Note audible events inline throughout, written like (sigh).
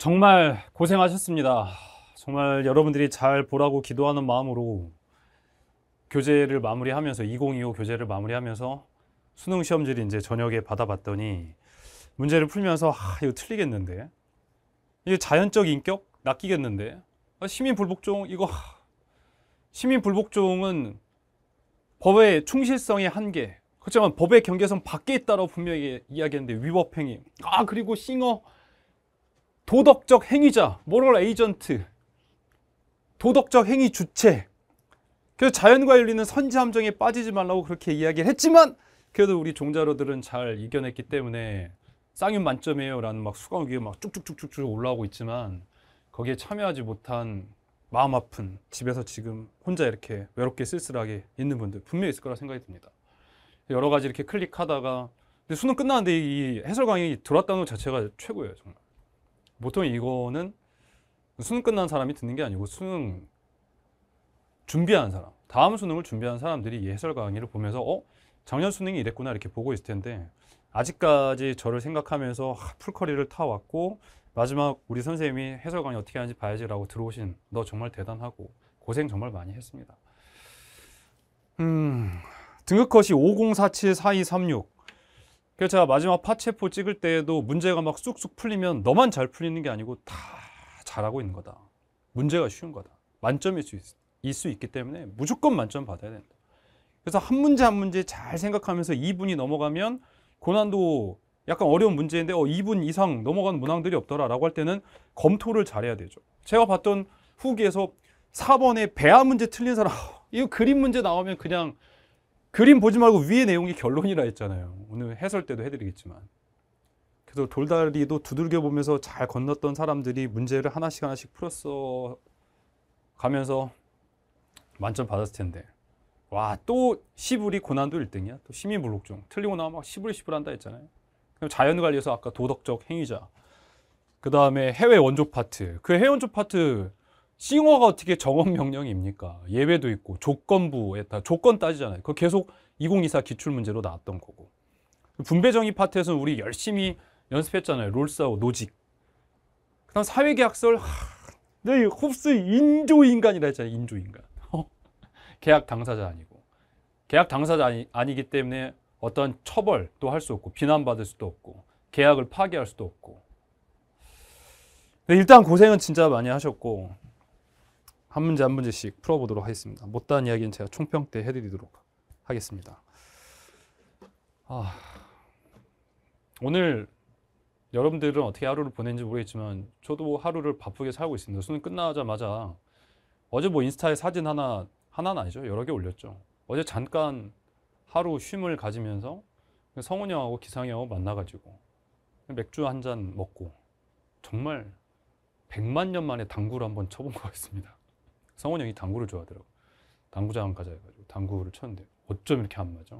정말 고생하셨습니다. 정말 여러분들이 잘 보라고 기도하는 마음으로 교재를 마무리하면서 2025 교재를 마무리하면서 수능 시험지를 이제 저녁에 받아봤더니 문제를 풀면서 아 이거 틀리겠는데 이게 자연적 인격 낚이겠는데 아, 시민 불복종 이거 시민 불복종은 법의 충실성의 한계 그렇지만 법의 경계선 밖에 있다고 분명히 이야기했는데 위법행위 아 그리고 싱어 도덕적 행위자, 모럴 에이전트, 도덕적 행위 주체. 그래서 자연과 열리는 선지 함정에 빠지지 말라고 그렇게 이야기를 했지만 그래도 우리 종자로들은 잘 이겨냈기 때문에 쌍윤 만점이에요라는 막 수강기가 막 쭉쭉쭉쭉쭉 올라오고 있지만 거기에 참여하지 못한 마음 아픈 집에서 지금 혼자 이렇게 외롭게 쓸쓸하게 있는 분들 분명히 있을 거라 생각이 듭니다. 여러 가지 이렇게 클릭하다가 근데 수능 끝나는데 이 해설 강의 들어왔다는 것 자체가 최고예요 정말. 보통 이거는 수능 끝난 사람이 듣는 게 아니고 수능 준비한 사람, 다음 수능을 준비한 사람들이 이 해설 강의를 보면서 어? 작년 수능이 이랬구나 이렇게 보고 있을 텐데 아직까지 저를 생각하면서 하, 풀커리를 타왔고 마지막 우리 선생님이 해설 강의 어떻게 하는지 봐야지라고 들어오신 너 정말 대단하고 고생 정말 많이 했습니다. 음, 등급컷이 5047-4236 그래서 제가 마지막 파체포 찍을 때에도 문제가 막 쑥쑥 풀리면 너만 잘 풀리는 게 아니고 다 잘하고 있는 거다. 문제가 쉬운 거다. 만점일 수, 있, 일수 있기 때문에 무조건 만점 받아야 된다. 그래서 한 문제 한 문제 잘 생각하면서 2분이 넘어가면 고난도 약간 어려운 문제인데 어, 2분 이상 넘어간 문항들이 없더라 라고 할 때는 검토를 잘해야 되죠. 제가 봤던 후기에서 4번에 배아 문제 틀린 사람 (laughs) 이거 그림 문제 나오면 그냥 그림 보지 말고 위의 내용이 결론이라 했잖아요. 오늘 해설 때도 해드리겠지만. 그래서 돌다리도 두들겨 보면서 잘 건넜던 사람들이 문제를 하나씩 하나씩 풀었어 가면서 만점 받았을 텐데. 와, 또 시불이 고난도 1등이야. 또 시민 불록종. 틀리고 나면 막 시불 시불 한다 했잖아요. 그럼 자연관리에서 아까 도덕적 행위자. 그 다음에 해외 원조 파트. 그 해외 원조 파트 싱어가 어떻게 정원 명령입니까? 예외도 있고 조건부에 다 조건 따지잖아요. 그거 계속 2024 기출 문제로 나왔던 거고. 분배정의 파트에서는 우리 열심히 연습했잖아요. 롤사오 노직. 그다음 사회계약설 하, 네, 홉스 인조인간이라 했잖아요. 인조인간. 어? 계약 당사자 아니고. 계약 당사자 아니, 아니기 때문에 어떤 처벌도 할 수 없고 비난받을 수도 없고 계약을 파기할 수도 없고. 일단 고생은 진짜 많이 하셨고 한 문제 한 문제씩 풀어보도록 하겠습니다. 못다한 이야기는 제가 총평 때 해드리도록 하겠습니다. 아, 오늘 여러분들은 어떻게 하루를 보낸지 모르겠지만 저도 하루를 바쁘게 살고 있습니다. 수능 끝나자마자 어제 뭐 인스타에 사진 하나 하나는 아니죠. 여러 개 올렸죠. 어제 잠깐 하루 쉼을 가지면서 성훈이 형하고 기상이 형하고 만나가지고 맥주 한 잔 먹고 정말 100만 년 만에 당구를 한번 쳐본 것 같습니다. 성원이 형이 당구를 좋아하더라고. 당구장 가자 해가지고 당구를 쳤는데 어쩜 이렇게 안 맞아.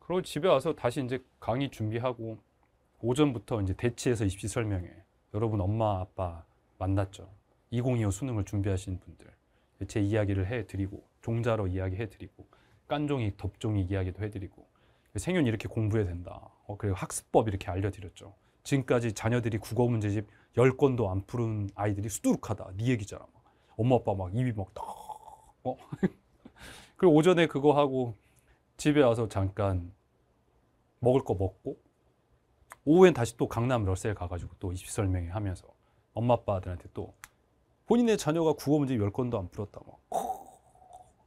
그리고 집에 와서 다시 이제 강의 준비하고 오전부터 이제 대치해서 입시 설명회. 여러분 엄마 아빠 만났죠. 2025 수능을 준비하신 분들 제 이야기를 해드리고 종자로 이야기해드리고 깐종이 덥종이 이야기도 해드리고 생윤 이렇게 공부해야 된다. 어, 그리고 학습법 이렇게 알려드렸죠. 지금까지 자녀들이 국어 문제집 10권도 안푸른 아이들이 수두룩하다. 네 얘기잖아. 뭐. 엄마 아빠 막 입이 막 턱. 어? (laughs) 그리고 오전에 그거 하고 집에 와서 잠깐 먹을 거 먹고 오후엔 다시 또 강남 러셀 가가지고 또 입시설명회 하면서 엄마 아빠들한테 또 본인의 자녀가 국어 문제 열건도안 풀었다 막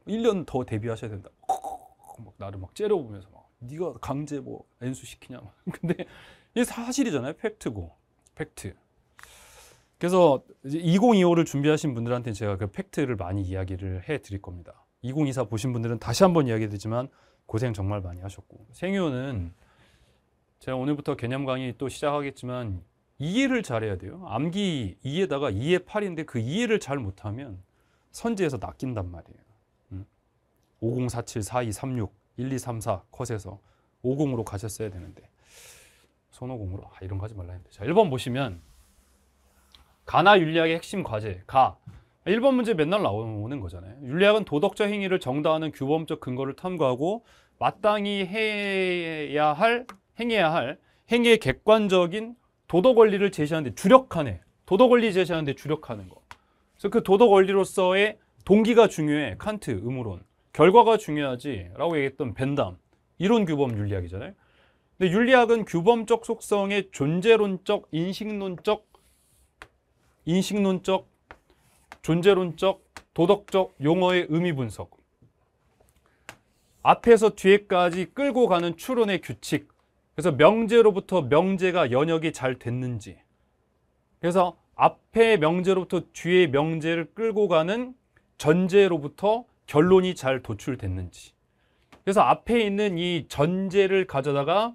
1년 더 데뷔하셔야 된다 막 나를 막 째려보면서 막 네가 강제 뭐 엔수 시키냐 막 (laughs) 근데 이게 사실이잖아요 팩트고 팩트 그래서 2025를 준비하신 분들한테 제가 그 팩트를 많이 이야기를 해 드릴 겁니다. 2024 보신 분들은 다시 한 번 이야기 드리지만 고생 정말 많이 하셨고 생효는 제가 오늘부터 개념 강의 또 시작하겠지만 이해를 잘해야 돼요. 암기 2에다가 2에 8인데 그 이해를 잘 못하면 선지에서 낚인단 말이에요. 음? 5047, 4236, 1234 컷에서 50으로 가셨어야 되는데 손오공으로 아, 이런 거 하지 말라 했는데 자 1번 보시면 가나 윤리학의 핵심 과제, 가. 1번 문제 맨날 나오는 거잖아요. 윤리학은 도덕적 행위를 정당하는 규범적 근거를 탐구하고 마땅히 해야 할, 행해야 할 행위의 객관적인 도덕 원리를 제시하는데 주력하네. 도덕 원리 제시하는데 주력하는 거. 그래서 그 도덕 원리로서의 동기가 중요해. 칸트, 음모론. 결과가 중요하지라고 얘기했던 벤담. 이론 규범 윤리학이잖아요. 근데 윤리학은 규범적 속성의 존재론적, 인식론적 인식론적, 존재론적, 도덕적 용어의 의미 분석. 앞에서 뒤에까지 끌고 가는 추론의 규칙. 그래서 명제로부터 명제가 연역이 잘 됐는지. 그래서 앞에 명제로부터 뒤에 명제를 끌고 가는 전제로부터 결론이 잘 도출됐는지. 그래서 앞에 있는 이 전제를 가져다가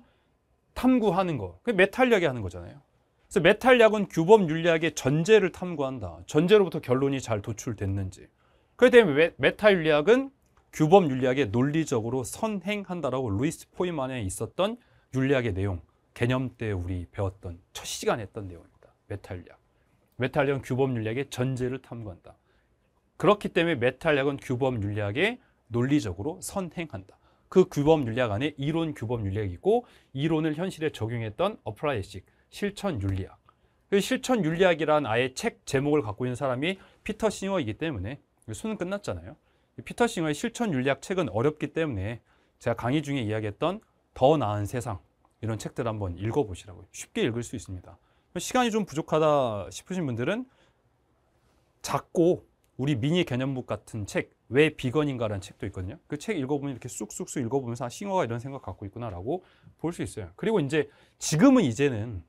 탐구하는 거. 그 메탈 력이 하는 거잖아요. 그래서 메탈약은 규범 윤리학의 전제를 탐구한다. 전제로부터 결론이 잘 도출됐는지. 그에 대해 메타 윤리학은 규범 윤리학에 논리적으로 선행한다라고 루이스 포이만에 있었던 윤리학의 내용, 개념 때 우리 배웠던 첫 시간에 했던 내용입니다. 메타 윤리학. 메타 윤리학은 규범 윤리학의 전제를 탐구한다. 그렇기 때문에 메타 윤리학은 규범 윤리학에 논리적으로 선행한다. 그 규범 윤리학 안에 이론 규범 윤리학이 있고 이론을 현실에 적용했던 어프라이식 실천 윤리학. 그 실천 윤리학이란 아예 책 제목을 갖고 있는 사람이 피터 싱어이기 때문에 그 수능 끝났잖아요. 피터 싱어의 실천 윤리학 책은 어렵기 때문에 제가 강의 중에 이야기했던 더 나은 세상 이런 책들 한번 읽어보시라고요. 쉽게 읽을 수 있습니다. 시간이 좀 부족하다 싶으신 분들은 작고 우리 미니 개념북 같은 책, 왜 비건인가라는 책도 있거든요. 그 책 읽어보면 이렇게 쑥쑥쑥 읽어보면서 아, 싱어가 이런 생각 갖고 있구나라고 볼 수 있어요. 그리고 이제 지금은 이제는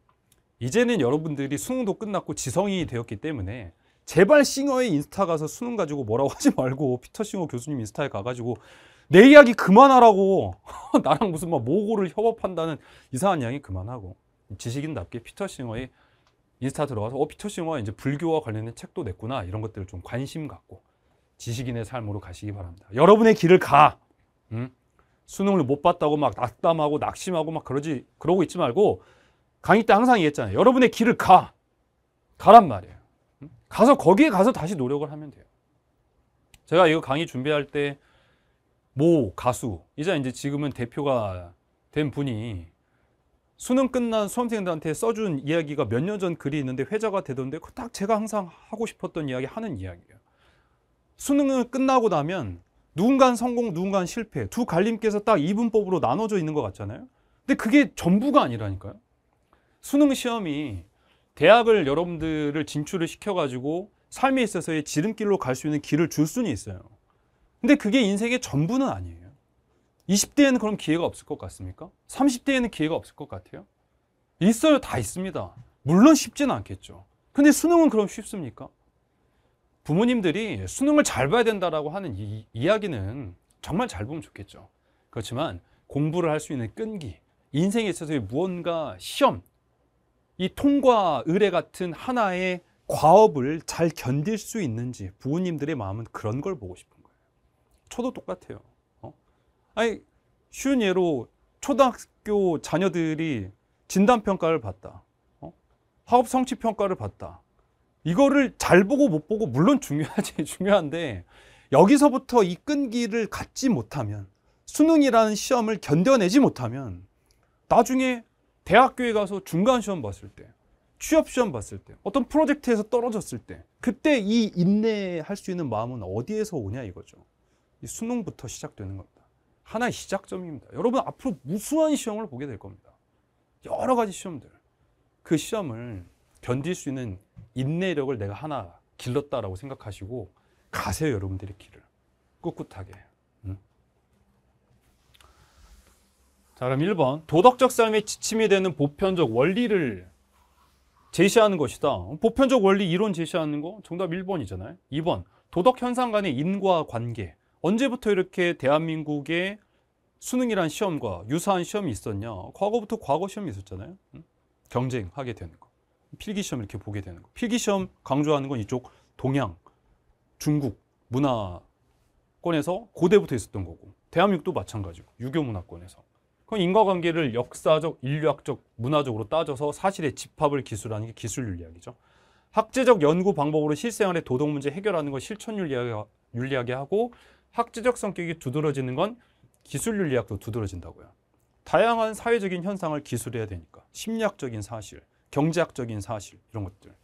이제는 여러분들이 수능도 끝났고 지성이 되었기 때문에 제발 싱어의 인스타 가서 수능 가지고 뭐라고 (laughs) 하지 말고 피터 싱어 교수님 인스타에 가가지고 내 이야기 그만하라고 (laughs) 나랑 무슨 막 모고를 협업한다는 이상한 양이 그만하고 지식인답게 피터 싱어의 인스타 들어가서 어 피터 싱어가 이제 불교와 관련된 책도 냈구나 이런 것들을 좀 관심 갖고 지식인의 삶으로 가시기 바랍니다. 여러분의 길을 가. 응? 수능을 못 봤다고 막 낙담하고 낙심하고 막 그러지 그러고 있지 말고 강의 때 항상 얘기했잖아요. 여러분의 길을 가. 가란 말이에요. 가서 거기에 가서 다시 노력을 하면 돼요. 제가 이거 강의 준비할 때 모 가수 이제 이제 지금은 대표가 된 분이 수능 끝난 수험생들한테 써준 이야기가 몇 년 전 글이 있는데 회자가 되던데 딱 제가 항상 하고 싶었던 이야기 하는 이야기예요. 수능을 끝나고 나면 누군가는 성공, 누군가는 실패 두 갈림께서 딱 이분법으로 나눠져 있는 것 같잖아요. 근데 그게 전부가 아니라니까요. 수능 시험이 대학을 여러분들을 진출을 시켜가지고 삶에 있어서의 지름길로 갈 수 있는 길을 줄 수는 있어요. 근데 그게 인생의 전부는 아니에요. 20대에는 그럼 기회가 없을 것 같습니까? 30대에는 기회가 없을 것 같아요? 있어요. 다 있습니다. 물론 쉽지는 않겠죠. 근데 수능은 그럼 쉽습니까? 부모님들이 수능을 잘 봐야 된다라고 하는 이, 이야기는 정말 잘 보면 좋겠죠. 그렇지만 공부를 할 수 있는 끈기, 인생에 있어서의 무언가 시험, 이 통과 의뢰 같은 하나의 과업을 잘 견딜 수 있는지 부모님들의 마음은 그런 걸 보고 싶은 거예요. 저도 똑같아요. 어? 아니 쉬운 예로 초등학교 자녀들이 진단 평가를 받다, 어? 학업 성취 평가를 받다. 이거를 잘 보고 못 보고 물론 중요하지 (laughs) 중요한데 여기서부터 이 끈기를 갖지 못하면 수능이라는 시험을 견뎌내지 못하면 나중에 대학교에 가서 중간 시험 봤을 때, 취업 시험 봤을 때, 어떤 프로젝트에서 떨어졌을 때, 그때 이 인내할 수 있는 마음은 어디에서 오냐 이거죠. 이 수능부터 시작되는 겁니다. 하나의 시작점입니다. 여러분 앞으로 무수한 시험을 보게 될 겁니다. 여러 가지 시험들. 그 시험을 견딜 수 있는 인내력을 내가 하나 길렀다라고 생각하시고 가세요 여러분들의 길을 꿋꿋하게 자, 그럼 1번. 도덕적 삶의 지침이 되는 보편적 원리를 제시하는 것이다. 보편적 원리 이론 제시하는 거 정답 1번이잖아요. 2번. 도덕 현상 간의 인과 관계. 언제부터 이렇게 대한민국의 수능이란 시험과 유사한 시험이 있었냐? 과거부터 과거 시험이 있었잖아요. 경쟁하게 되는 거. 필기 시험 이렇게 보게 되는 거. 필기 시험 강조하는 건 이쪽 동양, 중국 문화권에서 고대부터 있었던 거고. 대한민국도 마찬가지고. 유교 문화권에서. 그럼 인과관계를 역사적, 인류학적, 문화적으로 따져서 사실의 집합을 기술하는 게 기술윤리학이죠. 학제적 연구 방법으로 실생활의 도덕 문제 해결하는 걸실천윤리학이 하고 학제적 성격이 두드러지는 건 기술윤리학도 두드러진다고요. 다양한 사회적인 현상을 기술해야 되니까 심리학적인 사실, 경제학적인 사실 이런 것들.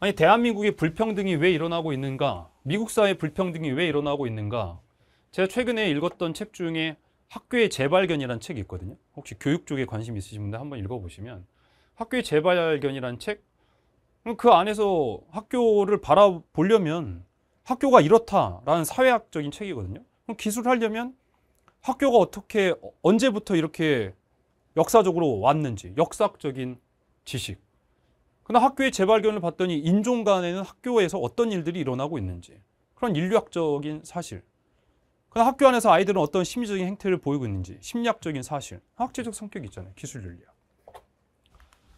아니 대한민국의 불평등이 왜 일어나고 있는가? 미국 사회 의 불평등이 왜 일어나고 있는가? 제가 최근에 읽었던 책 중에 학교의 재발견이라는 책이 있거든요. 혹시 교육 쪽에 관심 있으신 분들 한번 읽어보시면 학교의 재발견이라는 책, 그 안에서 학교를 바라보려면 학교가 이렇다라는 사회학적인 책이거든요. 그럼 기술하려면 학교가 어떻게 언제부터 이렇게 역사적으로 왔는지 역사적인 지식. 그러나 학교의 재발견을 봤더니 인종 간에는 학교에서 어떤 일들이 일어나고 있는지 그런 인류학적인 사실 그럼 학교 안에서 아이들은 어떤 심리적인 행태를 보이고 있는지 심리학적인 사실, 학제적 성격이 있잖아요. 기술윤리학.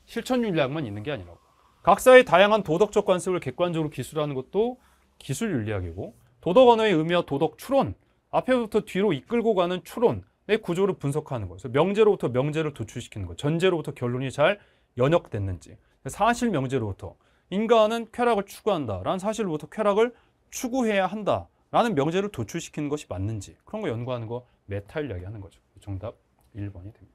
실천윤리학만 있는 게 아니라고. 각사의 다양한 도덕적 관습을 객관적으로 기술하는 것도 기술윤리학이고 도덕 언어의 의미와 도덕 추론, 앞에부터 뒤로 이끌고 가는 추론의 구조를 분석하는 거예요. 명제로부터 명제를 도출시키는 거, 전제로부터 결론이 잘 연역됐는지, 사실 명제로부터 인간은 쾌락을 추구한다라는 사실로부터 쾌락을 추구해야 한다. 라는 명제를 도출시키는 것이 맞는지 그런 거 연구하는 거 메타 이야기 하는 거죠. 정답 1번이 됩니다.